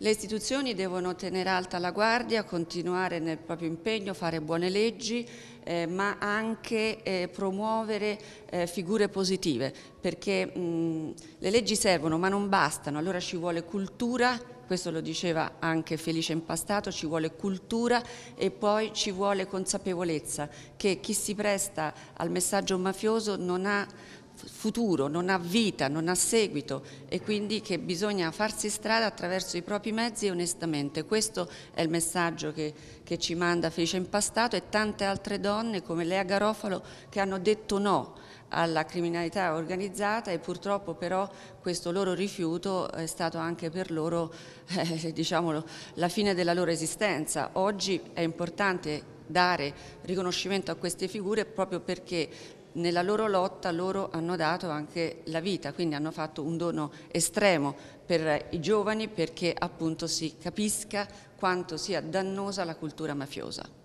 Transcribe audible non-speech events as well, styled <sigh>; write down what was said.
Le istituzioni devono tenere alta la guardia, continuare nel proprio impegno, fare buone leggi, eh, ma anche eh, promuovere eh, figure positive, perché mh, le leggi servono ma non bastano, allora ci vuole cultura, questo lo diceva anche Felice Impastato, ci vuole cultura e poi ci vuole consapevolezza che chi si presta al messaggio mafioso non ha futuro, non ha vita, non ha seguito e quindi che bisogna farsi strada attraverso i propri mezzi e onestamente. Questo è il messaggio che, che ci manda Felice Impastato e tante altre donne come Lea Garofalo che hanno detto no alla criminalità organizzata e purtroppo però questo loro rifiuto è stato anche per loro <laughs> eh, diciamo, la fine della loro esistenza. Oggi è importante dare riconoscimento a queste figure proprio perché nella loro lotta loro hanno dato anche la vita, quindi hanno fatto un dono estremo per i giovani perché appunto si capisca quanto sia dannosa la cultura mafiosa.